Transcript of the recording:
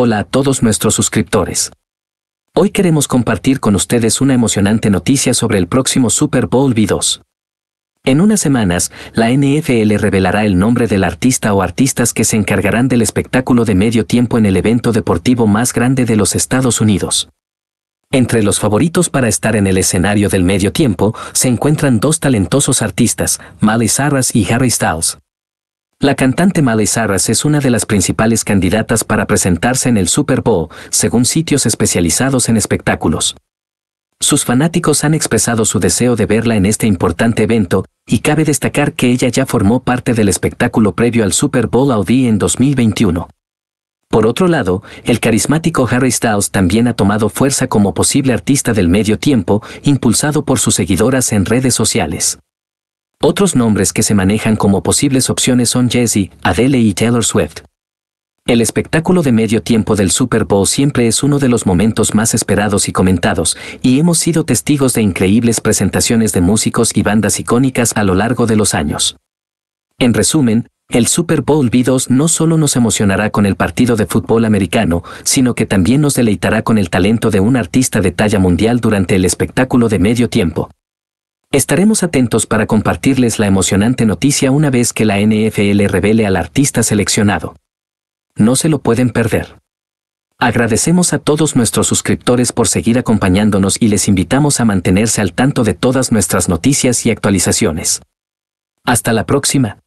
Hola a todos nuestros suscriptores. Hoy queremos compartir con ustedes una emocionante noticia sobre el próximo Super Bowl V2. En unas semanas, la NFL revelará el nombre del artista o artistas que se encargarán del espectáculo de medio tiempo en el evento deportivo más grande de los Estados Unidos. Entre los favoritos para estar en el escenario del medio tiempo se encuentran dos talentosos artistas, Miley Cyrus y Harry Styles. La cantante Miley Cyrus es una de las principales candidatas para presentarse en el Super Bowl, según sitios especializados en espectáculos. Sus fanáticos han expresado su deseo de verla en este importante evento, y cabe destacar que ella ya formó parte del espectáculo previo al Super Bowl Audi en 2021. Por otro lado, el carismático Harry Styles también ha tomado fuerza como posible artista del medio tiempo, impulsado por sus seguidoras en redes sociales. Otros nombres que se manejan como posibles opciones son Jesse, Adele y Taylor Swift. El espectáculo de medio tiempo del Super Bowl siempre es uno de los momentos más esperados y comentados, y hemos sido testigos de increíbles presentaciones de músicos y bandas icónicas a lo largo de los años. En resumen, el Super Bowl v no solo nos emocionará con el partido de fútbol americano, sino que también nos deleitará con el talento de un artista de talla mundial durante el espectáculo de medio tiempo. Estaremos atentos para compartirles la emocionante noticia una vez que la NFL revele al artista seleccionado. No se lo pueden perder. Agradecemos a todos nuestros suscriptores por seguir acompañándonos y les invitamos a mantenerse al tanto de todas nuestras noticias y actualizaciones. Hasta la próxima.